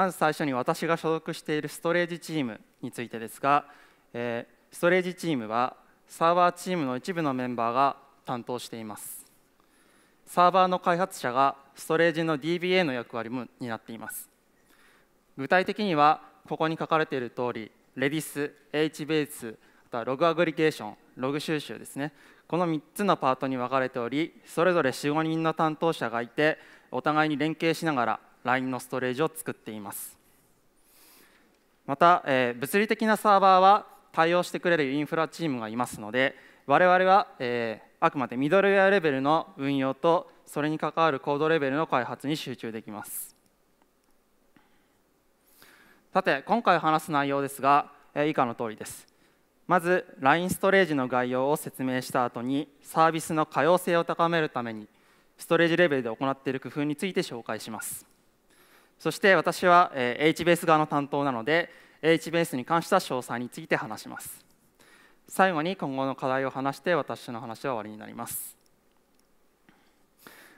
まず最初に私が所属しているストレージチームについてですが、えー、ストレージチームはサーバーチームの一部のメンバーが担当していますサーバーの開発者がストレージの DBA の役割も担っています具体的にはここに書かれている通り Redis、HBase、あとはログアグリゲーション、ログ収集ですねこの3つのパートに分かれておりそれぞれ45人の担当者がいてお互いに連携しながら LINE のストレージを作っていますまた、えー、物理的なサーバーは対応してくれるインフラチームがいますので我々は、えー、あくまでミドルウェアレベルの運用とそれに関わるコードレベルの開発に集中できますさて今回話す内容ですが、えー、以下の通りですまず LINE ストレージの概要を説明した後にサービスの可用性を高めるためにストレージレベルで行っている工夫について紹介しますそして私は HBase 側の担当なので HBase に関した詳細について話します最後に今後の課題を話して私の話は終わりになります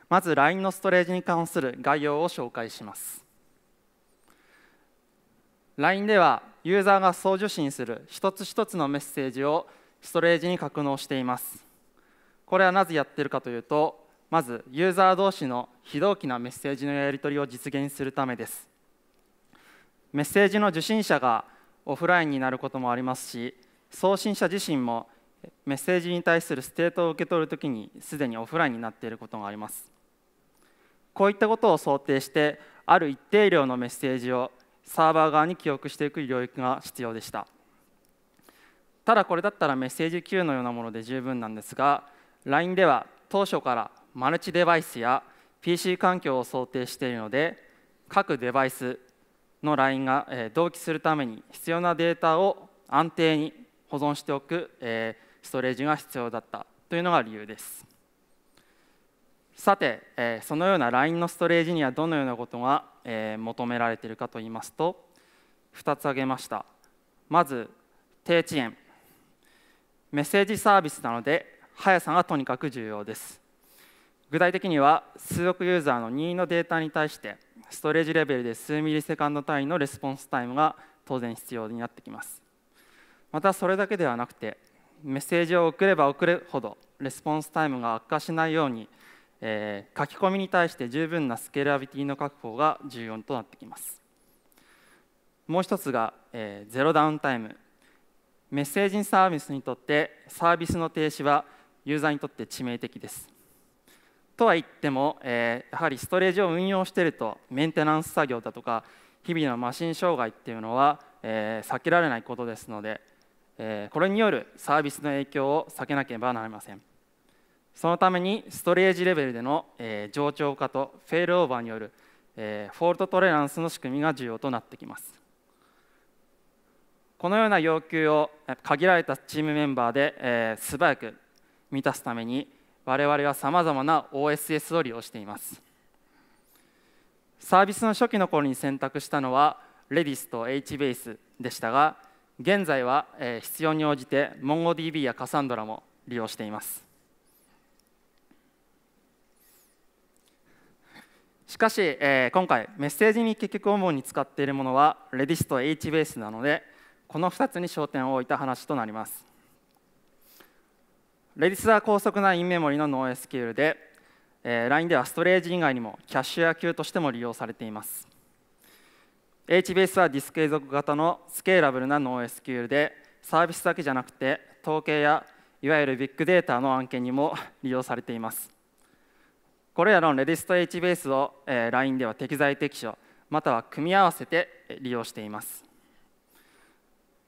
まず LINE のストレージに関する概要を紹介します LINE ではユーザーが送受信する一つ一つのメッセージをストレージに格納していますこれはなぜやってるかというとまずユーザー同士の非同期なメッセージのやり取りを実現するためですメッセージの受信者がオフラインになることもありますし送信者自身もメッセージに対するステートを受け取るときにすでにオフラインになっていることがありますこういったことを想定してある一定量のメッセージをサーバー側に記憶していく領域が必要でしたただこれだったらメッセージ Q のようなもので十分なんですが LINE では当初からマルチデバイスや PC 環境を想定しているので各デバイスのラインが、え同期するために必要なデータを安定に保存しておく、えストレージが必要だったというのが理由ですさて、えそのような LINE のストレージにはどのようなことが、え求められているかといいますと2つ挙げましたまず低遅延メッセージサービスなので速さがとにかく重要です具体的には数億ユーザーの任意のデータに対してストレージレベルで数ミリセカンド単位のレスポンスタイムが当然必要になってきますまたそれだけではなくてメッセージを送れば送るほどレスポンスタイムが悪化しないように、えー、書き込みに対して十分なスケーラビティの確保が重要となってきますもう一つが、えー、ゼロダウンタイムメッセージサービスにとってサービスの停止はユーザーにとって致命的ですとは言っても、えー、やはりストレージを運用しているとメンテナンス作業だとか日々のマシン障害っていうのは、えー、避けられないことですので、えー、これによるサービスの影響を避けなければなりませんそのためにストレージレベルでの、えー、冗長化とフェールオーバーによる、えー、フォルトトレランスの仕組みが重要となってきますこのような要求を限られたチームメンバーで、えー、素早く満たすために我々はさまざまな OSS を利用していますサービスの初期の頃に選択したのは Redis と HBase でしたが現在は必要に応じて MongoDB や Cassandra も利用していますしかし、えー、今回メッセージに結局主に使っているものは Redis と HBase なのでこの2つに焦点を置いた話となりますレディスは高速なインメモリの NoSQL で、えー、LINE ではストレージ以外にもキャッシュや級としても利用されています。HBase はディスク永続型のスケーラブルな NoSQL でサービスだけじゃなくて統計やいわゆるビッグデータの案件にも利用されています。これらの Redis と HBase を、えー、LINE では適材適所または組み合わせて利用しています。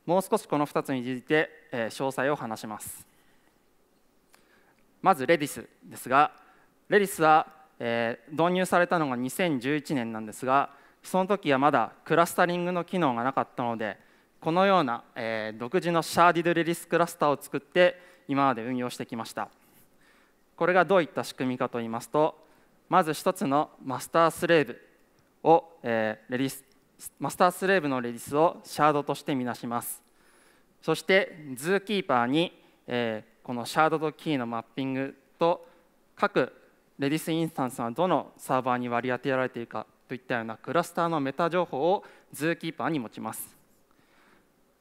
もう少しこの2つについて、えー、詳細を話します。まずレディスですがレディスは、えー、導入されたのが2011年なんですがその時はまだクラスタリングの機能がなかったのでこのような、えー、独自のシャーディドレディスクラスターを作って今まで運用してきましたこれがどういった仕組みかといいますとまず1つのマスタースレーブを、えー、レディスマスタースレーブのレディスをシャードとしてみなしますそしてズーキーパーに、えー、このシャードとキーのマッピングと各レディスインスタンスはどのサーバーに割り当てられているかといったようなクラスターのメタ情報を Zookeeper に持ちます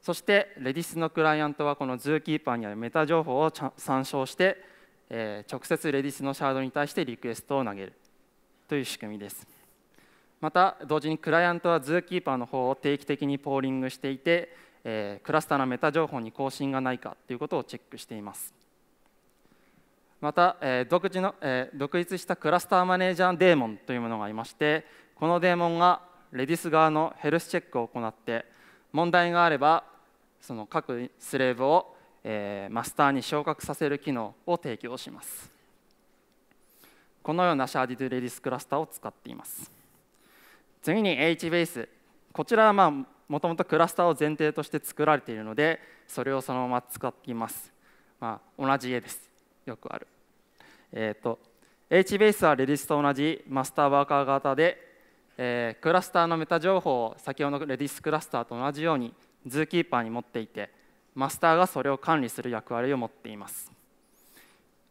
そしてレディスのクライアントはこの Zookeeper にあるメタ情報を参照して、え直接レディスのシャードに対してリクエストを投げるという仕組みですまた同時にクライアントは Zookeeper の方を定期的にポーリングしていてえクラスターのメタ情報に更新がないかということをチェックしています。また、え独自の、え独立したクラスターマネージャーデーモンというものがいましてこのデーモンがレディス側のヘルスチェックを行って問題があればその各スレーブを、えマスターに昇格させる機能を提供しますこのようなシャーディドレディスクラスターを使っています次に HBase こちらはまあもともとクラスターを前提として作られているのでそれをそのまま使っています、まあ、同じ絵ですよくある、えーと、HBase はレディスと同じマスターワーカー型で、えー、クラスターのメタ情報を先ほどのレディスクラスターと同じようにズーキーパーに持っていてマスターがそれを管理する役割を持っています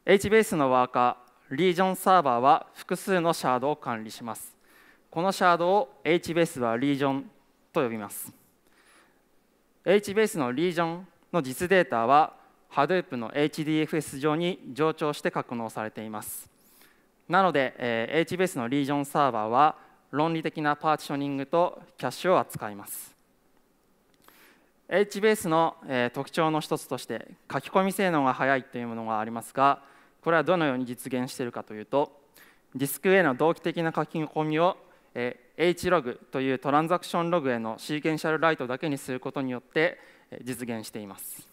HBase のワーカーリージョンサーバーは複数のシャードを管理しますこのシャードを HBase はリージョンと呼びます HBase のリージョンの実データは Hadoop の HDFS 上に上長して格納されていますなので、え HBase のリージョンサーバーは論理的なパーティショニングとキャッシュを扱います HBase の、え特徴の一つとして書き込み性能が速いというものがありますがこれはどのように実現しているかというとディスクへの同期的な書き込みを、Hlog というトランザクションログへのシーケンシャルライトだけにすることによって実現しています。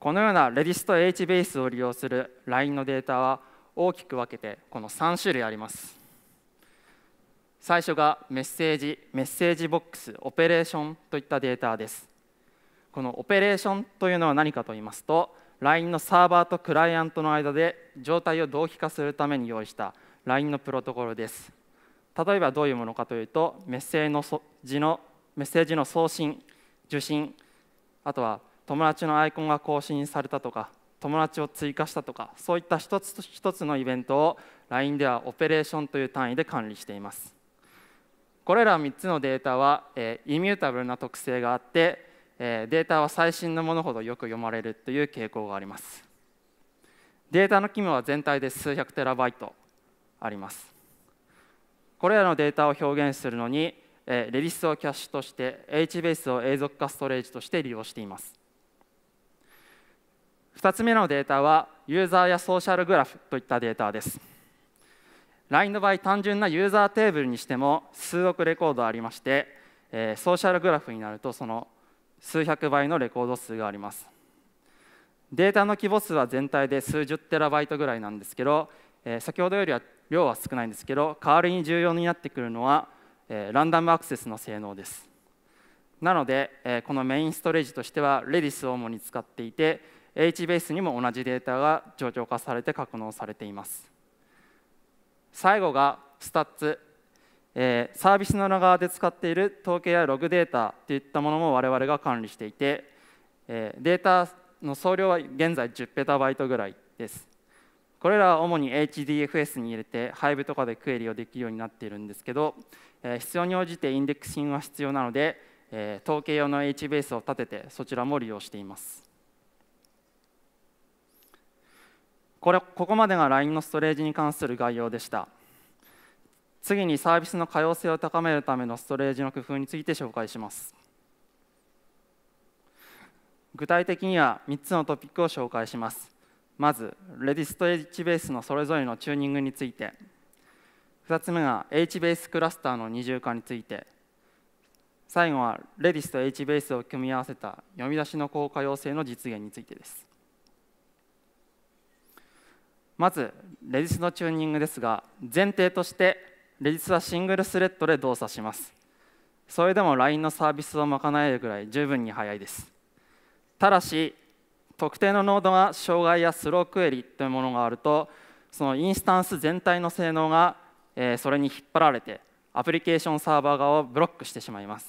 このようなレディスト HBase を利用する LINE のデータは大きく分けてこの3種類あります。最初がメッセージ、メッセージボックス、オペレーションといったデータです。このオペレーションというのは何かと言いますと、LINE のサーバーとクライアントの間で状態を同期化するために用意した LINE のプロトコルです例えばどういうものかというとメッセージの送信受信あとは友達のアイコンが更新されたとか友達を追加したとかそういった一つ一つのイベントを LINE ではオペレーションという単位で管理していますこれら3つのデータは、えー、イミュータブルな特性があってえデータは最新のものほどよく読まれるという傾向がありますデータの規模は全体で数百テラバイトありますこれらのデータを表現するのにレディスをキャッシュとして HBase を永続化ストレージとして利用しています2つ目のデータはユーザーやソーシャルグラフといったデータです LINE の場合単純なユーザーテーブルにしても数億レコードありましてソーシャルグラフになるとその数百倍のレコード数がありますデータの規模数は全体で数十テラバイトぐらいなんですけど、えー、先ほどよりは量は少ないんですけど代わりに重要になってくるのは、えー、ランダムアクセスの性能ですなので、えー、このメインストレージとしては Redis を主に使っていて HBase にも同じデータが上況化されて格納されています最後がスタッツえサービスの裏側で使っている統計やログデータといったものも我々が管理していて、えデータの総量は現在10ペタバイトぐらいです。これらは主に HDFS に入れて Hive とかでクエリをできるようになっているんですけど、え必要に応じてインデックシングは必要なので、え統計用の HBase を立ててそちらも利用しています。これここまでが LINE のストレージに関する概要でした。次にサービスの可用性を高めるためのストレージの工夫について紹介します具体的には3つのトピックを紹介しますまず Redis と HBase のそれぞれのチューニングについて2つ目が HBase クラスターの二重化について最後は Redis と HBase を組み合わせた読み出しの効果要請の実現についてですまず Redis のチューニングですが前提としてレジスはシングルスレッドで動作しますそれでも LINE のサービスを賄えるぐらい十分に速いですただし特定のノードが障害やスロークエリというものがあるとそのインスタンス全体の性能が、えそれに引っ張られてアプリケーションサーバー側をブロックしてしまいます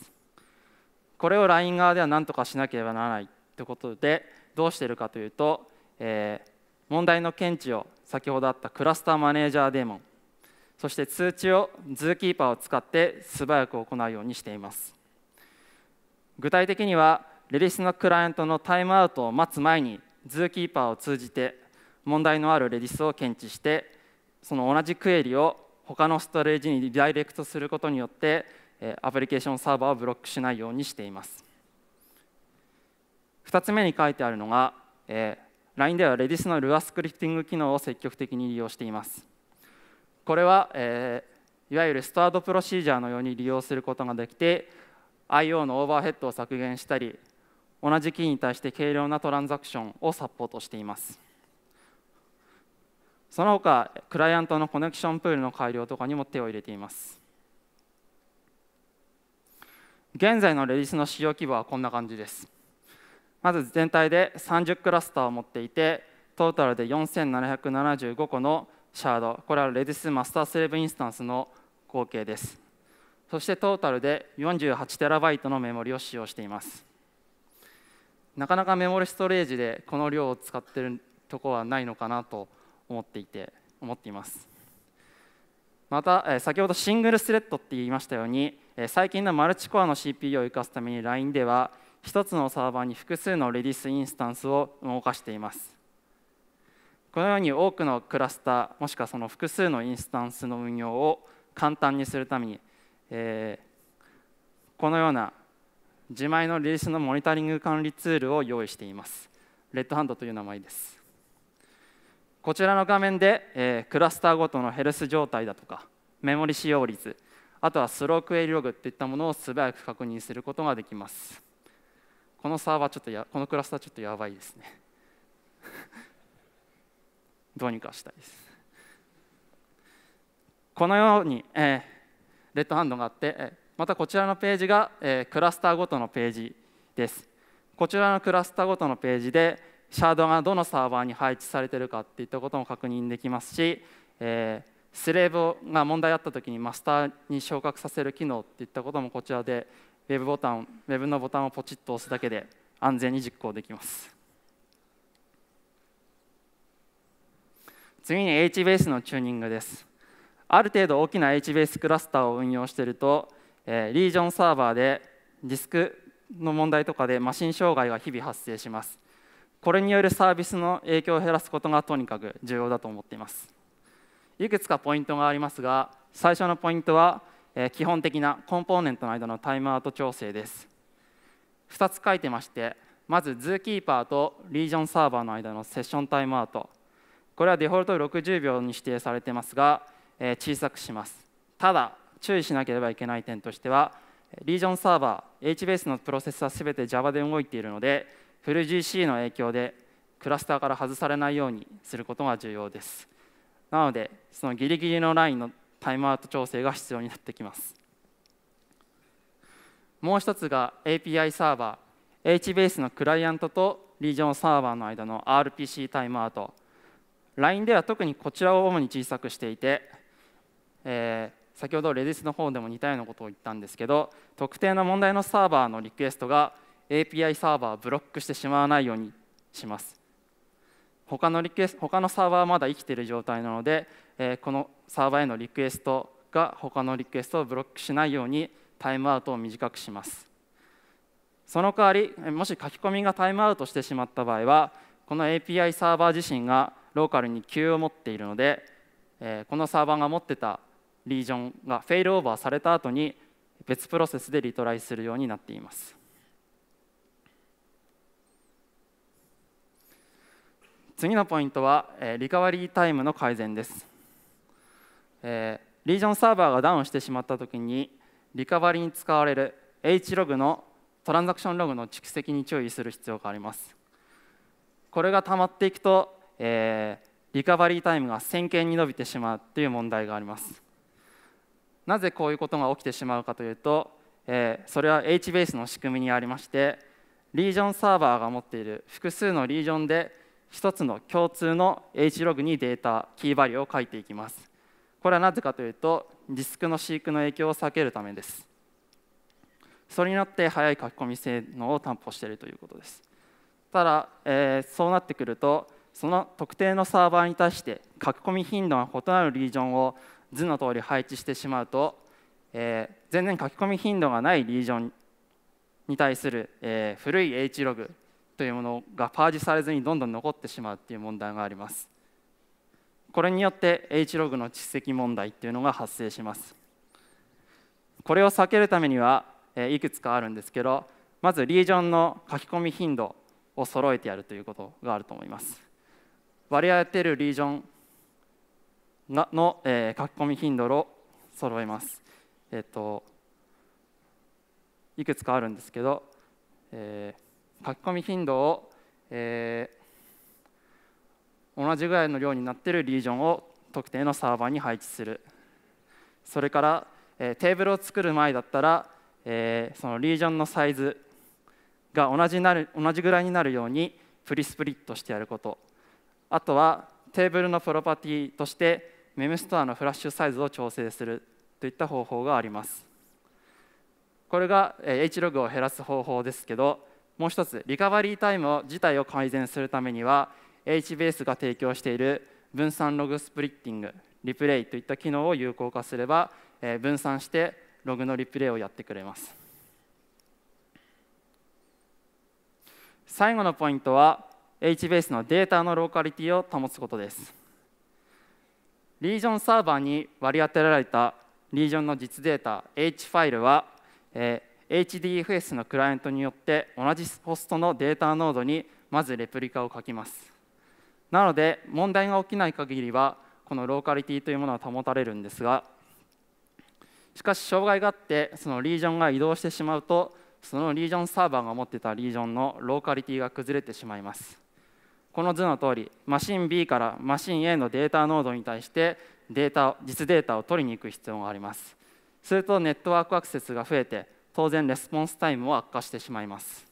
これを LINE 側では何とかしなければならないということでどうしているかというと、えー、問題の検知を先ほどあったクラスターマネージャーデーモンそして通知をズーキーパーを使って素早く行うようにしています具体的にはレリスのクライアントのタイムアウトを待つ前にズーキーパーを通じて問題のあるレディスを検知してその同じクエリを他のストレージにリダイレクトすることによってアプリケーションサーバーをブロックしないようにしています2つ目に書いてあるのが、え LINE では Redis の Lua スクリプティング機能を積極的に利用していますこれは、えー、いわゆるスタードプロシージャーのように利用することができて IO のオーバーヘッドを削減したり同じキーに対して軽量なトランザクションをサポートしていますその他クライアントのコネクションプールの改良とかにも手を入れています現在のレディスの使用規模はこんな感じですまず全体で30クラスターを持っていてトータルで4775個のシャードこれはレディスマスタースレブインスタンスの合計ですそしてトータルで 48TB のメモリを使用していますなかなかメモリストレージでこの量を使ってるとこはないのかなと思っていて思っていますまた先ほどシングルスレッドって言いましたように最近のマルチコアの CPU を生かすために LINE では1つのサーバーに複数のレディスインスタンスを動かしていますこのように多くのクラスターもしくはその複数のインスタンスの運用を簡単にするために、えー、このような自前のリリースのモニタリング管理ツールを用意しています。レッドハンドという名前です。こちらの画面で、えー、クラスターごとのヘルス状態だとかメモリ使用率あとはスロークエリログといったものを素早く確認することができます。このサーバーちょっとやこのクラスターちょっとやばいですね。どうにかしたいです。このように、えー、レッドハンドがあって、またこちらのページが、えー、クラスターごとのページです。こちらのクラスターごとのページでシャードがどのサーバーに配置されているかっていったことも確認できますし、えー、スレーブが問題あったときにマスターに昇格させる機能っていったこともこちらで Web ボタン Web のボタンをポチッと押すだけで安全に実行できます。次に H ベースのチューニングですある程度大きな H ベースクラスターを運用していると、えー、リージョンサーバーでディスクの問題とかでマシン障害が日々発生しますこれによるサービスの影響を減らすことがとにかく重要だと思っていますいくつかポイントがありますが最初のポイントは、えー、基本的なコンポーネントの間のタイムアウト調整です2つ書いてましてまずズーキーパーとリージョンサーバーの間のセッションタイムアウトこれはデフォルト60秒に指定されてますが、え小さくしますただ注意しなければいけない点としてはリージョンサーバー HBase のプロセスは全て Java で動いているのでフル GC の影響でクラスターから外されないようにすることが重要ですなのでそのギリギリのラインのタイムアウト調整が必要になってきますもう一つが API サーバー HBase のクライアントとリージョンサーバーの間の RPC タイムアウト LINE では特にこちらを主に小さくしていて、えー、先ほどレディスの方でも似たようなことを言ったんですけど特定の問題のサーバーのリクエストが API サーバーをブロックしてしまわないようにします他のリクエス他のサーバーはまだ生きている状態なので、えー、このサーバーへのリクエストが他のリクエストをブロックしないようにタイムアウトを短くしますその代わりもし書き込みがタイムアウトしてしまった場合はこの API サーバー自身がローカルに急を持っているので、えー、このサーバーが持ってたリージョンがフェイルオーバーされた後に別プロセスでリトライするようになっています。次のポイントは、えリカバリータイムの改善です、えー、リージョンサーバーがダウンしてしまった時にリカバリーに使われる H ログのトランザクションログの蓄積に注意する必要がありますこれが溜まっていくとえー、リカバリータイムが1000件に伸びてしまうという問題がありますなぜこういうことが起きてしまうかというと、えー、それは H ベースの仕組みにありましてリージョンサーバーが持っている複数のリージョンで1つの共通の H ログにデータキーバリューを書いていきますこれはなぜかというとディスクの飼育の影響を避けるためですそれによって早い書き込み性能を担保しているということですただ、えー、そうなってくるとその特定のサーバーに対して書き込み頻度が異なるリージョンを図の通り配置してしまうと、えー、全然書き込み頻度がないリージョンに対する、えー、古い H ログというものがパージされずにどんどん残ってしまうという問題があります。これによって H ログの蓄積問題っていうのが発生します。これを避けるためには、えー、いくつかあるんですけどまずリージョンの書き込み頻度を揃えてやるということがあると思います。割り当てるリージョンの、えー、書き込み頻度を揃えます。えっと、いくつかあるんですけど、えー、書き込み頻度を、えー、同じぐらいの量になっているリージョンを特定のサーバーに配置するそれから、えー、テーブルを作る前だったら、えー、そのリージョンのサイズが同じなる同じぐらいになるようにプリスプリットしてやることあとはテーブルのプロパティとしてメムストアのフラッシュサイズを調整するといった方法がありますこれが H ログを減らす方法ですけどもう一つリカバリータイムを自体を改善するためには H ベースが提供している分散ログスプリッティングリプレイといった機能を有効化すれば分散してログのリプレイをやってくれます最後のポイントは H ベースのデータのローカリティを保つことです。リージョンサーバーに割り当てられたリージョンの実データ H ファイルは、えー、HDFS のクライアントによって同じホストのデータノードにまずレプリカを書きます。なので問題が起きない限りはこのローカリティというものは保たれるんですがしかし障害があってそのリージョンが移動してしまうとそのリージョンサーバーが持ってたリージョンのローカリティが崩れてしまいますこの図の通りマシン B からマシン A のデータノードに対してデータ実データを取りに行く必要がありますするとネットワークアクセスが増えて当然レスポンスタイムも悪化してしまいます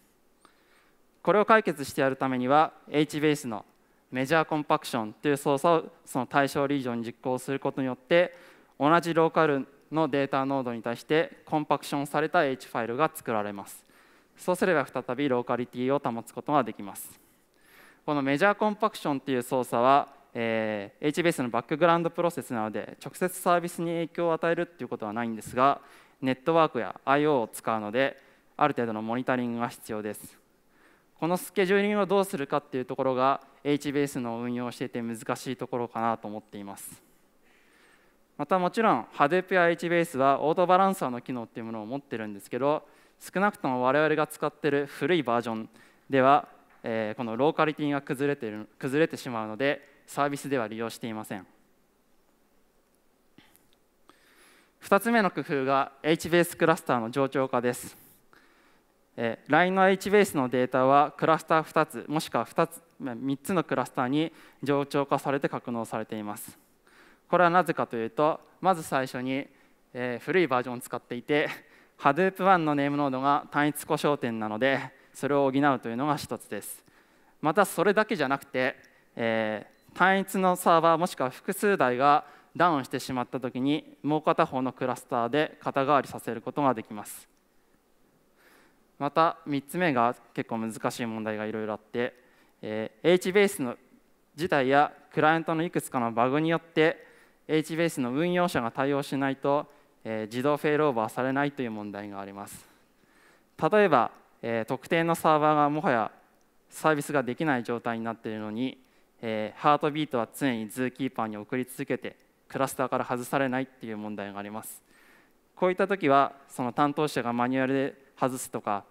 これを解決してやるためには HBase のメジャーコンパクションという操作をその対象リージョンに実行することによって同じローカルのデータノードに対してコンパクションされた H ファイルが作られますそうすれば再びローカリティを保つことができますこのメジャーコンパクションっていう操作は、えー、HBase のバックグラウンドプロセスなので直接サービスに影響を与えるっていうことはないんですがネットワークや I/O を使うのである程度のモニタリングが必要ですこのスケジューリングをどうするかっていうところが HBase の運用をしていて難しいところかなと思っていますまたもちろん Hadoop や HBase はオートバランサーの機能っていうものを持ってるんですけど少なくとも我々が使ってる古いバージョンではえー、このローカリティが崩れてる崩れてしまうのでサービスでは利用していません2つ目の工夫が HBase クラスターの冗長化です、えー、LINE の HBase のデータはクラスター2つもしくは2つ3つのクラスターに冗長化されて格納されていますこれはなぜかというとまず最初に、えー、古いバージョンを使っていて Hadoop1 のネームノードが単一故障点なのでそれを補うというのが1つですまたそれだけじゃなくて、えー、単一のサーバーもしくは複数台がダウンしてしまった時にもう片方のクラスターで肩代わりさせることができますまた3つ目が結構難しい問題がいろいろあって、えー、HBase の自体やクライアントのいくつかのバグによって HBase の運用者が対応しないと、えー、自動フェイルオーバーされないという問題があります例えばえー、特定のサーバーがもはやサービスができない状態になっているのに、えー、ハートビートは常にズーキーパーに送り続けてクラスターから外されないっていう問題がありますこういった時はその担当者がマニュアルで外すとか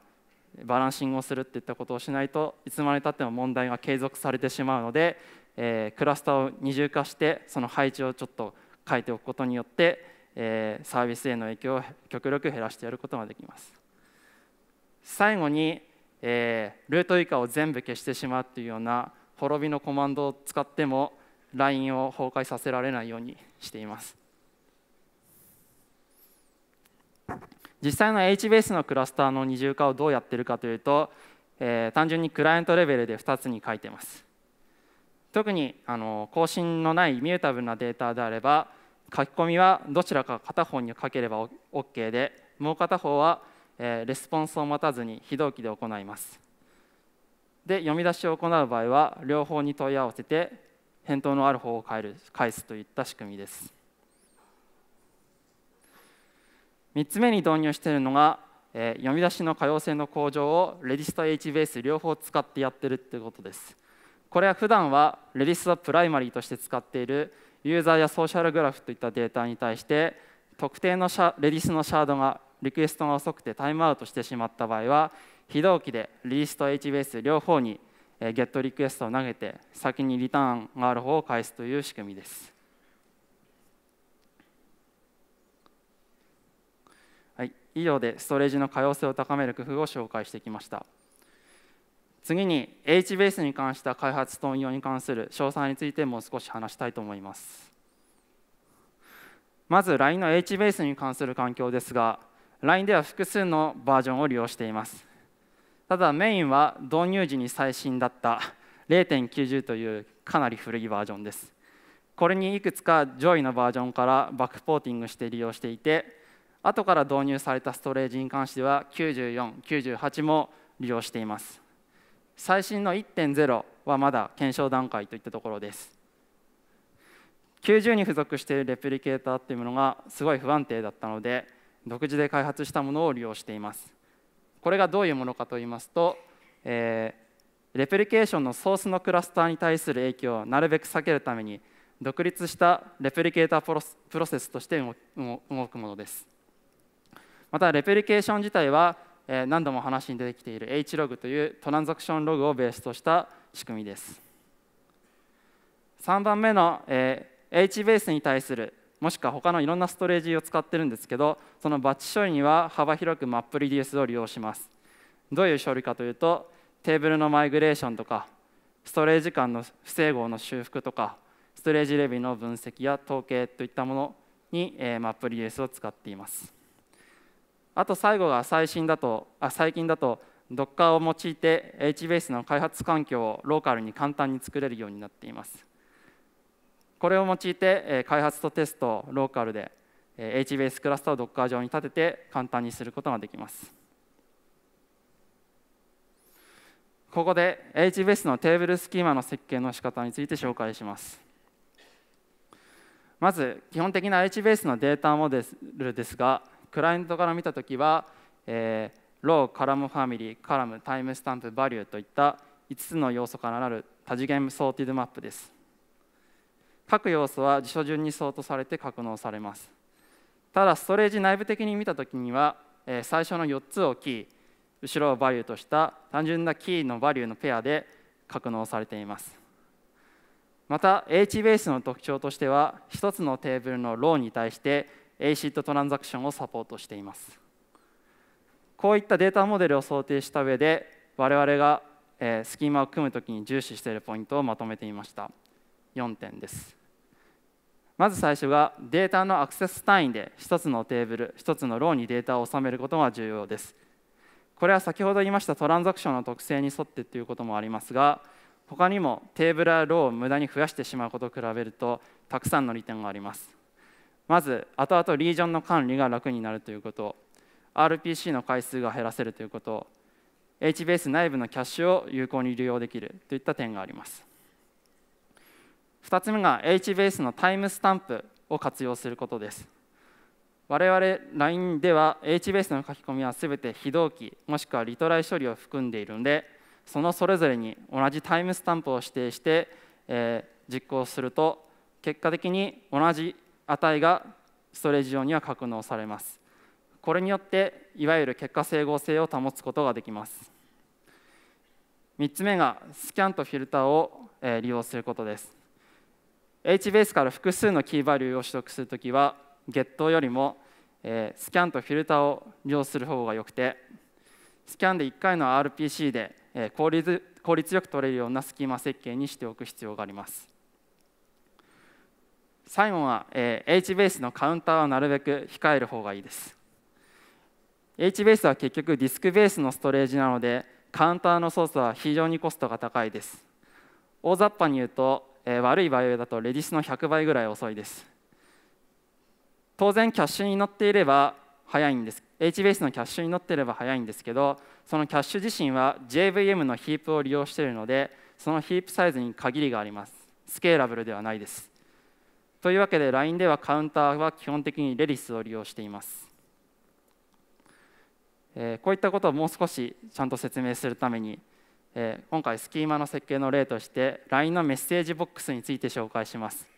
バランシングをするっていったことをしないといつまでたっても問題が継続されてしまうので、えー、クラスターを二重化してその配置をちょっと変えておくことによって、えー、サービスへの影響を極力減らしてやることができます最後に、えー、ルート以下を全部消してしまうというような滅びのコマンドを使ってもラインを崩壊させられないようにしています実際の HBase のクラスターの二重化をどうやっているかというと、えー、単純にクライアントレベルで2つに書いてます特にあの更新のないミュータブルなデータであれば書き込みはどちらか片方に書ければ OK でもう片方はえレスポンスを待たずに非同期で行いますで読み出しを行う場合は両方に問い合わせて返答のある方を変える返すといった仕組みです3つ目に導入しているのが、え読み出しの可用性の向上をレディスと HBase 両方使ってやってるってことですこれは普段はレディスとプライマリーとして使っているユーザーやソーシャルグラフといったデータに対して特定のレディスのシャードがリクエストが遅くてタイムアウトしてしまった場合は非同期でリリースと HBS 両方にゲットリクエストを投げて先にリターンがある方を返すという仕組みですはい以上でストレージの可用性を高める工夫を紹介してきました次に HBase に関した開発と運用に関する詳細についてもう少し話したいと思いますまず LINE の HBase に関する環境ですが LINE では複数のバージョンを利用していますただメインは導入時に最新だった0.90というかなり古いバージョンですこれにいくつか上位のバージョンからバックポーティングして利用していて後から導入されたストレージに関しては9498も利用しています最新の1.0はまだ検証段階といったところです90に付属しているレプリケーターっていうものがすごい不安定だったので独自で開発したものを利用していますこれがどういうものかと言いますと、えー、レプリケーションのソースのクラスターに対する影響をなるべく避けるために独立したレプリケータープロセスとして動くものですまたレプリケーション自体は何度も話に出てきている H ログというトランザクションログをベースとした仕組みです3番目の H ベースに対するもしくは他のいろんなストレージを使ってるんですけどそのバッチ処理には幅広くマップリデュースを利用しますどういう処理かというとテーブルのマイグレーションとかストレージ間の不整合の修復とかストレージレビューの分析や統計といったものに、えー、マップリデュースを使っていますあと最後が最新だとあ最近だと Docker を用いて HBase の開発環境をローカルに簡単に作れるようになっていますこれを用いて開発とテストをローカルで HBase クラスターを Docker 上に立てて簡単にすることができます。ここで HBase のテーブルスキーマの設計の仕方について紹介します。まず基本的な HBase のデータモデルですが、クライアントから見たときは、えー、ロー、カラムファミリー、カラム、タイムスタンプ、バリューといった5つの要素からなる多次元ソーティドマップです。各要素は辞書順に相当されて格納されますただストレージ内部的に見た時には、え最初の4つをキー後ろをバリューとした単純なキーのバリューのペアで格納されていますまた H ベースの特徴としては1つのテーブルのローに対して A c i トトランザクションをサポートしていますこういったデータモデルを想定した上で我々がスキーマを組むときに重視しているポイントをまとめてみました4点ですまず最初がデータのアクセス単位で1つのテーブル1つのローにデータを収めることが重要ですこれは先ほど言いましたトランザクションの特性に沿ってということもありますが他にもテーブルやローを無駄に増やしてしまうことと比べるとたくさんの利点がありますまず後々リージョンの管理が楽になるということ RPC の回数が減らせるということ HBase 内部のキャッシュを有効に利用できるといった点があります2つ目が HBase のタイムスタンプを活用することです我々 LINE では HBase の書き込みはすべて非同期もしくはリトライ処理を含んでいるのでそのそれぞれに同じタイムスタンプを指定して、えー、実行すると結果的に同じ値がストレージ上には格納されますこれによっていわゆる結果整合性を保つことができます3つ目がスキャンとフィルターを利用することです h ベースから複数のキーバリューを取得するときは、ゲットよりも、えスキャンとフィルターを利用する方がよくて、スキャンで1回の RPC で、え効率効率よく取れるようなスキーマ設計にしておく必要があります。最後は、え b H ベースのカウンターはなるべく控える方がいいです。H ベースは結局ディスクベースのストレージなので、カウンターの操作は非常にコストが高いです。大雑把に言うと、えー、悪い場合だとレディスの100倍ぐらい遅いです当然キャッシュに乗っていれば早いんです HBase のキャッシュに乗っていれば早いんですけどそのキャッシュ自身は JVM のヒープを利用しているのでそのヒープサイズに限りがありますスケーラブルではないですというわけで LINE ではカウンターは基本的にレディスを利用していますえこういったことをもう少しちゃんと説明するためにえ今回スキーマの設計の例として LINE のメッセージボックスについて紹介します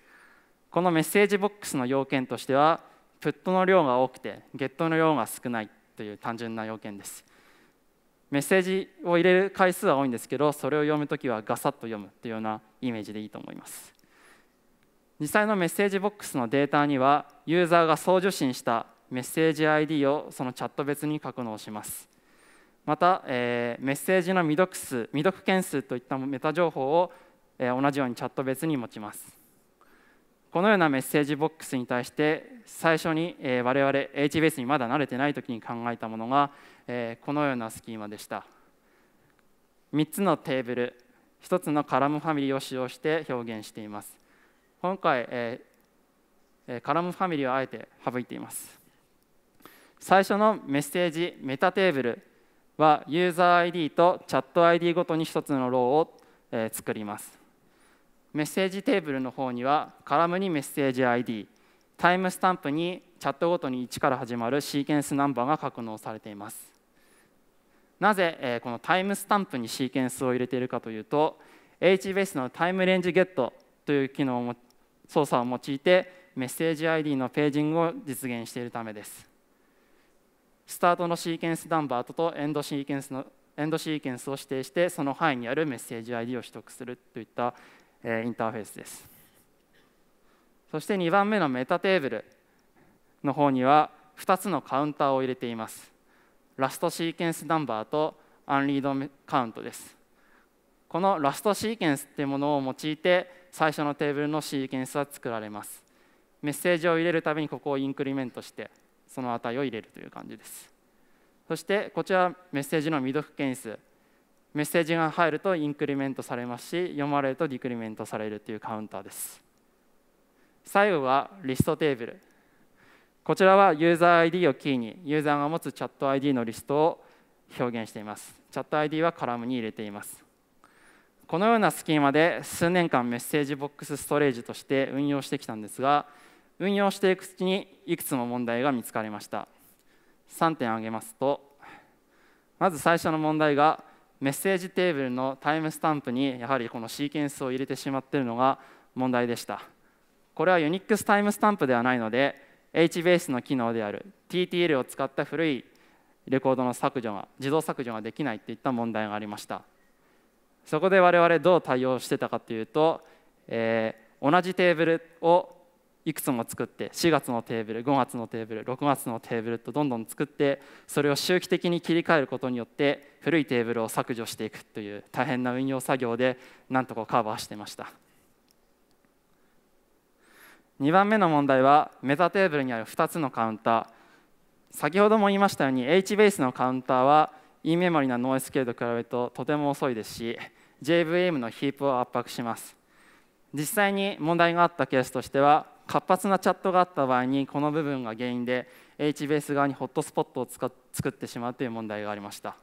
このメッセージボックスの要件としてはプットの量が多くてゲットの量が少ないという単純な要件ですメッセージを入れる回数は多いんですけどそれを読むときはガサッと読むというようなイメージでいいと思います実際のメッセージボックスのデータにはユーザーが送受信したメッセージ ID をそのチャット別に格納しますまた、えー、メッセージの未読数未読件数といったメタ情報を、えー、同じようにチャット別に持ちますこのようなメッセージボックスに対して最初に、えー、我々 HBase にまだ慣れてないときに考えたものが、えー、このようなスキーマでした3つのテーブル1つのカラムファミリーを使用して表現しています今回、えー、カラムファミリーをあえて省いています最初のメッセージメタテーブルはユーザー ID とチャット ID ごとに1つのローを、え作ります。メッセージテーブルの方にはカラムにメッセージ ID、タイムスタンプにチャットごとに1から始まるシーケンスナンバーが格納されています。なぜ、えこのタイムスタンプにシーケンスを入れているかというと HBase のタイムレンジゲットという機能も操作を用いてメッセージ ID のページングを実現しているためです。スタートのシーケンスナンバーとエンドシーケンスのエンドシーケンスを指定してその範囲にあるメッセージ ID を取得するといった、えインターフェースですそして2番目のメタテーブルの方には2つのカウンターを入れていますラストシーケンスナンバーとアンリードカウントですこのラストシーケンスっていうものを用いて最初のテーブルのシーケンスは作られますメッセージを入れるためにここをインクリメントしてその値を入れるという感じですそしてこちらメッセージの未読件数メッセージが入るとインクリメントされますし読まれるとディクリメントされるというカウンターです最後はリストテーブルこちらはユーザー ID をキーにユーザーが持つチャット ID のリストを表現していますチャット ID はカラムに入れていますこのようなスキーマで数年間メッセージボックスストレージとして運用してきたんですが運用していくうちにいくつも問題が見つかりました3点挙げますとまず最初の問題がメッセージテーブルのタイムスタンプにやはりこのシーケンスを入れてしまっているのが問題でしたこれはユニックスタイムスタンプではないので HBase の機能である TTL を使った古いレコードの削除が自動削除ができないといった問題がありましたそこで我々どう対応してたかというと、えー、同じテーブルをいくつも作って4月のテーブル5月のテーブル6月のテーブルとどんどん作ってそれを周期的に切り替えることによって古いテーブルを削除していくという大変な運用作業でなんとかカバーしてました2番目の問題はメタテーブルにある2つのカウンター先ほども言いましたように H ベースのカウンターは E メモリのノ o s q l と比べるととても遅いですし JVM のヒープを圧迫します実際に問題があったケースとしては活発なチャットがあった場合にこの部分が原因で HBase 側にホットスポットを作ってしまうという問題がありました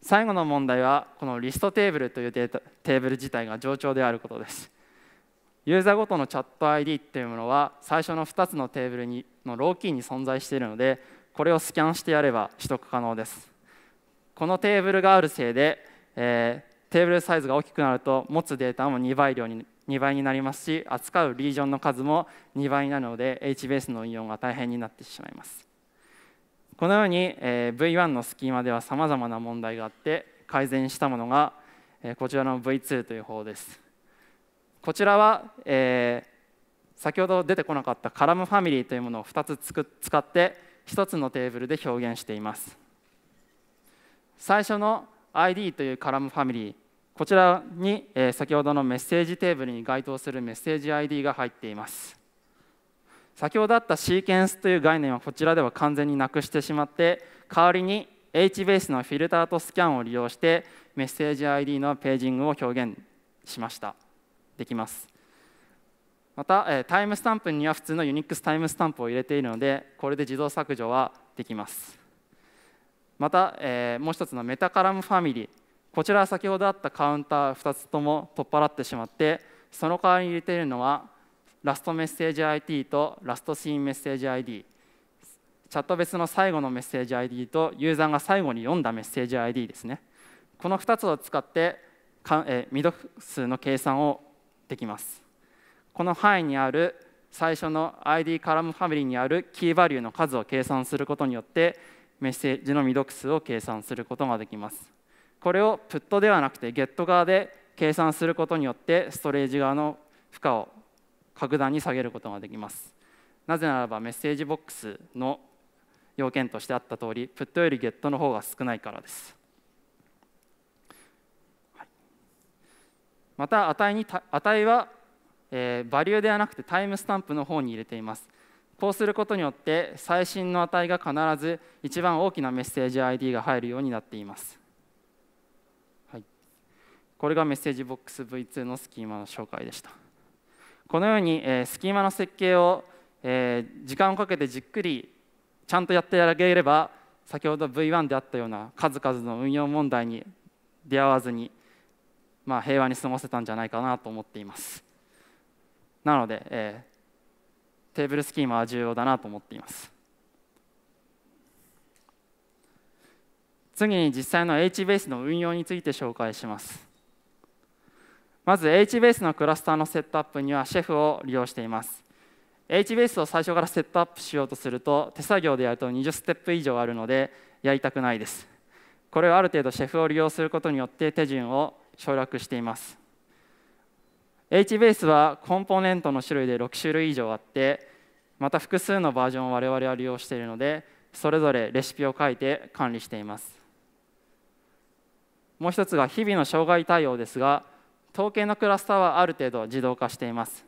最後の問題はこのリストテーブルというデータテーブル自体が冗長であることですユーザーごとのチャット ID というものは最初の2つのテーブルにのローキーに存在しているのでこれをスキャンしてやれば取得可能ですこのテーブルがあるせいで、えー、テーブルサイズが大きくなると持つデータも2倍量に2倍になりますし扱うリージョンの数も2倍なので H ベースの運用が大変になってしまいますこのように V1 のスキーマではさまざまな問題があって改善したものがこちらの V2 という方ですこちらは、え先ほど出てこなかったカラムファミリーというものを2つ使って1つのテーブルで表現しています最初の ID というカラムファミリーこちらに、え先ほどのメッセージテーブルに該当するメッセージ ID が入っています先ほどあったシーケンスという概念はこちらでは完全になくしてしまって代わりに HBase のフィルターとスキャンを利用してメッセージ ID のページングを表現しましたできますまた、えタイムスタンプには普通の Unix タイムスタンプを入れているのでこれで自動削除はできますまた、えもう一つのメタカラムファミリーこちらは先ほどあったカウンター2つとも取っ払ってしまってその代わりに入れているのはラストメッセージ ID とラストシーンメッセージ ID チャット別の最後のメッセージ ID とユーザーが最後に読んだメッセージ ID ですねこの2つを使ってかえ未読数の計算をできますこの範囲にある最初の ID カラムファミリーにあるキーバリューの数を計算することによってメッセージの未読数を計算することができますこれをプットではなくてゲット側で計算することによってストレージ側の負荷を格段に下げることができますなぜならばメッセージボックスの要件としてあった通りプットよりゲットの方が少ないからですまた値に値は、えバリューではなくてタイムスタンプの方に入れていますこうすることによって最新の値が必ず一番大きなメッセージ ID が入るようになっていますこれがメッセージボックス V2 のスキーマの紹介でしたこのように、えスキーマの設計を、え時間をかけてじっくりちゃんとやってあげれば先ほど V1 であったような数々の運用問題に出会わずに、まあ、平和に過ごせたんじゃないかなと思っていますなので、えー、テーブルスキーマは重要だなと思っています次に実際の H ベースの運用について紹介しますまず HBase のクラスターのセットアップにはシェフを利用しています HBase を最初からセットアップしようとすると手作業でやると20ステップ以上あるのでやりたくないですこれをある程度シェフを利用することによって手順を省略しています HBase はコンポーネントの種類で6種類以上あってまた複数のバージョンを我々は利用しているのでそれぞれレシピを書いて管理していますもう一つが日々の障害対応ですが統計のクラスターはある程度自動化しています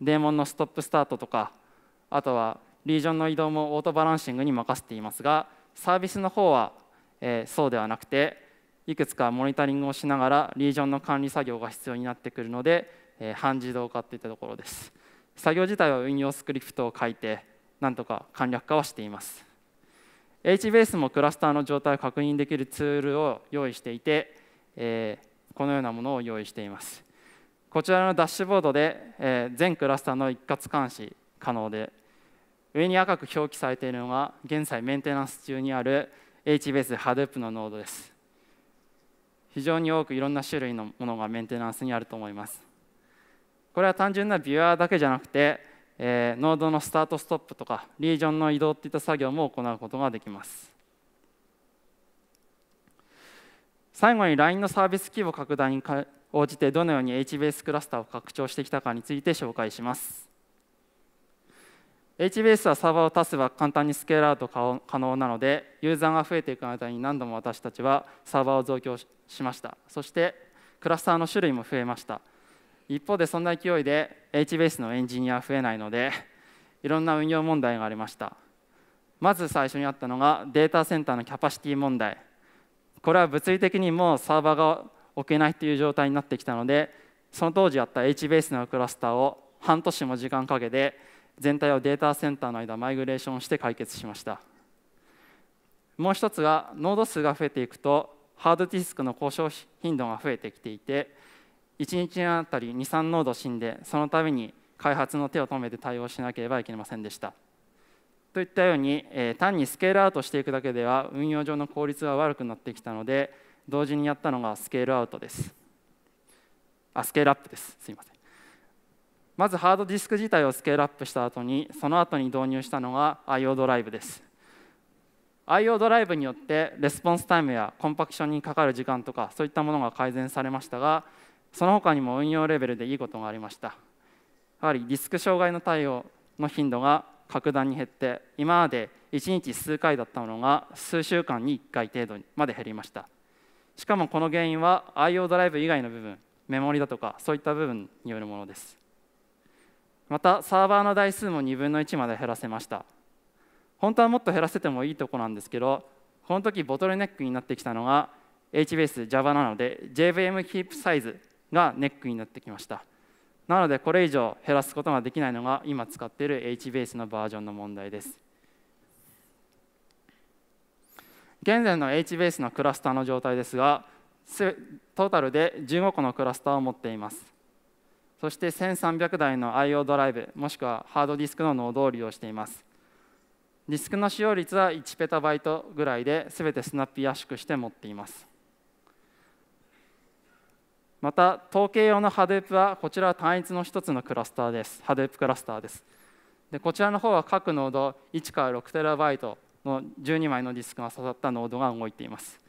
デーモンのストップスタートとかあとはリージョンの移動もオートバランシングに任せていますがサービスの方は、えー、そうではなくていくつかモニタリングをしながらリージョンの管理作業が必要になってくるので、えー、半自動化といったところです作業自体は運用スクリプトを書いてなんとか簡略化はしています HBase もクラスターの状態を確認できるツールを用意していて、えーこのようなものを用意していますこちらのダッシュボードで、え全クラスターの一括監視可能で上に赤く表記されているのが現在メンテナンス中にある HBase Hadoop のノードです非常に多くいろんな種類のものがメンテナンスにあると思いますこれは単純なビュアーだけじゃなくて、えノードのスタートストップとかリージョンの移動といった作業も行うことができます最後に LINE のサービス規模拡大に応じてどのように HBase クラスターを拡張してきたかについて紹介します HBase はサーバーを足せば簡単にスケールアウト可能なのでユーザーが増えていく間に何度も私たちはサーバーを増強しましたそしてクラスターの種類も増えました一方でそんな勢いで HBase のエンジニアは増えないのでいろんな運用問題がありましたまず最初にあったのがデータセンターのキャパシティ問題これは物理的にもうサーバーが置けないという状態になってきたのでその当時あった HBase のクラスターを半年も時間かけて全体をデータセンターの間マイグレーションして解決しましたもう一つはノード数が増えていくとハードディスクの交渉頻度が増えてきていて1日あたり23ノード死んでそのために開発の手を止めて対応しなければいけませんでしたといったように、え単にスケールアウトしていくだけでは運用上の効率が悪くなってきたので同時にやったのがスケールアウトですあスケールアップですすいませんまずハードディスク自体をスケールアップした後にその後に導入したのが IO ドライブです IO ドライブによってレスポンスタイムやコンパクションにかかる時間とかそういったものが改善されましたがその他にも運用レベルでいいことがありましたやはりディスク障害の対応の頻度が格段に減って今まで1日数回だったものが数週間に1回程度まで減りましたしかもこの原因は IO ドライブ以外の部分メモリだとかそういった部分によるものですまたサーバーの台数も2分の1まで減らせました本当はもっと減らせてもいいとこなんですけどこの時ボトルネックになってきたのが HBase Java なので JVM キープサイズがネックになってきましたなのでこれ以上減らすことができないのが今使っている H ベースのバージョンの問題です現在の H ベースのクラスターの状態ですがトータルで15個のクラスターを持っていますそして1300台の IO ドライブもしくはハードディスクのノードを利用していますディスクの使用率は1イトぐらいですべてスナッピー圧縮して持っていますまた統計用の Hadoop はこちらは単一の一つのクラスターです Hadoop クラスターですでこちらの方は各ノード1から 6TB の12枚のディスクが刺さったノードが動いています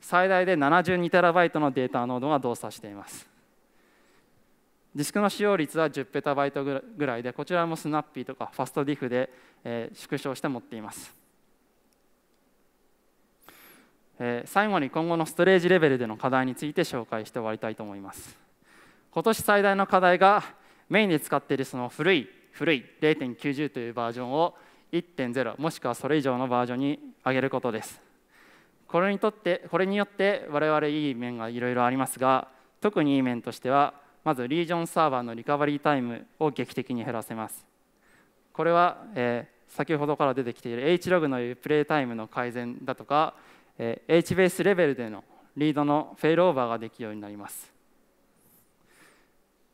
最大で 72TB のデータノードが動作していますディスクの使用率は 10PB ぐらいでこちらもスナッピーとかファストディフで縮小して持っていますえ最後に今後のストレージレベルでの課題について紹介して終わりたいと思います今年最大の課題がメインで使っているその古い古い0.90というバージョンを1.0もしくはそれ以上のバージョンに上げることですこれにとってこれによって我々いい面がいろいろありますが特にいい面としてはまずリージョンサーバーのリカバリータイムを劇的に減らせますこれは、えー、先ほどから出てきている H ログのリプレイタイムの改善だとかえ H ベースレベルでのリードのフェイルオーバーができるようになります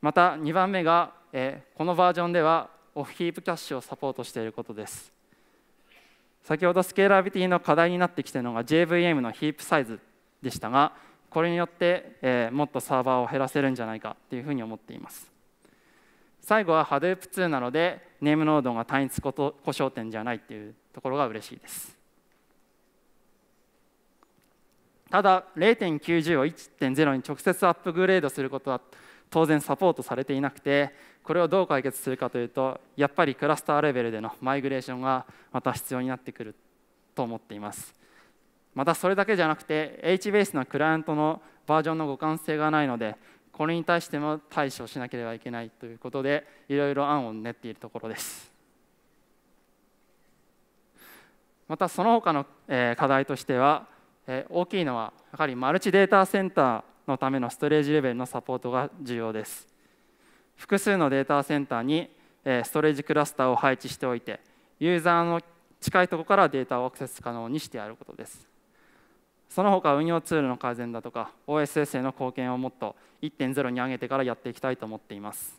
また2番目が、えこのバージョンではオフヒープキャッシュをサポートしていることです先ほどスケーラビティの課題になってきているのが JVM のヒープサイズでしたがこれによって、えもっとサーバーを減らせるんじゃないかというふうに思っています最後は Hadoop2 なのでネームノードが単一故障点じゃないというところが嬉しいですただ0.90を1.0に直接アップグレードすることは当然サポートされていなくてこれをどう解決するかというとやっぱりクラスターレベルでのマイグレーションがまた必要になってくると思っていますまたそれだけじゃなくて HBase のクライアントのバージョンの互換性がないのでこれに対しても対処しなければいけないということでいろいろ案を練っているところですまたその他の課題としてはえ大きいのはやはりマルチデータセンターのためのストレージレベルのサポートが重要です複数のデータセンターにストレージクラスターを配置しておいてユーザーの近いところからデータをアクセス可能にしてやることですその他運用ツールの改善だとか OSS への貢献をもっと1.0に上げてからやっていきたいと思っています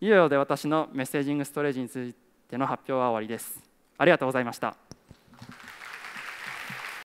いよいよで私のメッセージングストレージについての発表は終わりですありがとうございました